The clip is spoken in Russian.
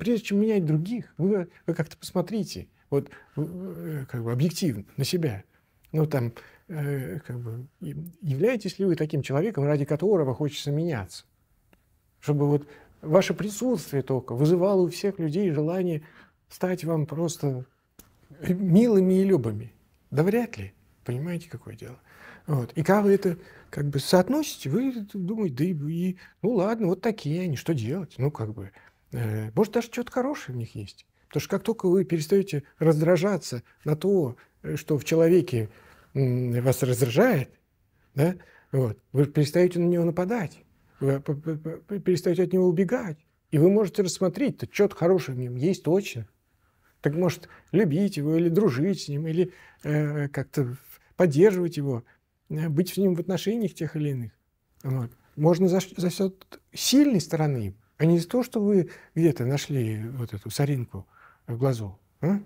Прежде чем менять других, вы, вы как-то посмотрите, вот э, как бы объективно на себя. Ну, там, э, как бы, являетесь ли вы таким человеком, ради которого хочется меняться? Чтобы вот ваше присутствие только вызывало у всех людей желание стать вам просто э, милыми и любыми. Да вряд ли. Понимаете, какое дело? Вот. И когда вы это как бы соотносите, вы думаете, да и, ну ладно, вот такие они, что делать? Ну, как бы, Э, может, даже что-то хорошее в них есть. Потому что как только вы перестаете раздражаться на то, э, что в человеке вас раздражает, да, вот, вы перестаете на него нападать, вы перестаете от него убегать. И вы можете рассмотреть, то что-то хорошее в нем есть точно. Так может, любить его или дружить с ним, или э, как-то поддерживать его, э, быть с ним в отношениях тех или иных. Вот. Можно за, за счет сильной стороны а не из-за того, что вы где-то нашли вот эту соринку в глазу. А?